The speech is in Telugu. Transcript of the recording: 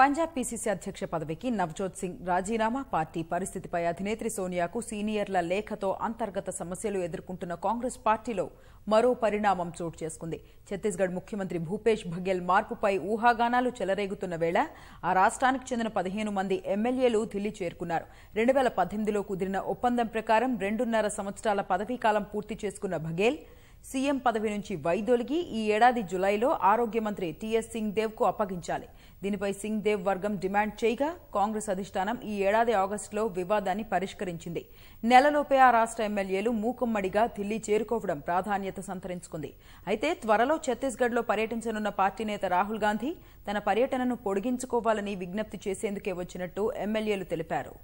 పంజాబ్ పీసీసీ అధ్యక్ష పదవికి నవజోత్ సింగ్ రాజీనామా పార్టీ పరిస్థితిపై అధినేత్రి సోనియాకు సీనియర్ల లేఖతో అంతర్గత సమస్యలు ఎదుర్కొంటున్న కాంగ్రెస్ పార్టీలో మరో పరిణామం చోటు చేసుకుంది ఛత్తీస్గఢ్ ముఖ్యమంత్రి భూపేష్ బఘెల్ మార్పుపై ఊహాగానాలు చెలరేగుతున్న వేళ ఆ రాష్ట్రానికి చెందిన పదిహేను మంది ఎమ్మెల్యేలు ఢిల్లీ చేరుకున్నారు రెండు వేల పద్దెనిమిదిలో కుదిరిన ఒప్పందం ప్రకారం రెండున్నర సంవత్సరాల పదవీకాలం పూర్తి చేసుకున్న బఘేల్ సీఎం పదవి నుంచి వైదొలిగి ఈ ఏడాది జులైలో ఆరోగ్య మంత్రి టీఎస్ సింగ్ దేవ్ కు అప్పగించాలి దీనిపై సింగ్ దేవ్ వర్గం డిమాండ్ చేయగా కాంగ్రెస్ అధిష్టానం ఈ ఏడాది ఆగస్టులో వివాదాన్ని పరిష్కరించింది నెలలోపే ఆ రాష్ట్ర ఎమ్మెల్యేలు మూకుమ్మడిగా ఢిల్లీ చేరుకోవడం ప్రాధాన్యత సంతరించుకుంది అయితే త్వరలో ఛత్తీస్గఢ్లో పర్యటించనున్న పార్టీ నేత రాహుల్ గాంధీ తన పర్యటనను పొడిగించుకోవాలని విజ్ఞప్తి చేసేందుకే వచ్చినట్టు ఎమ్మెల్యేలు తెలిపారు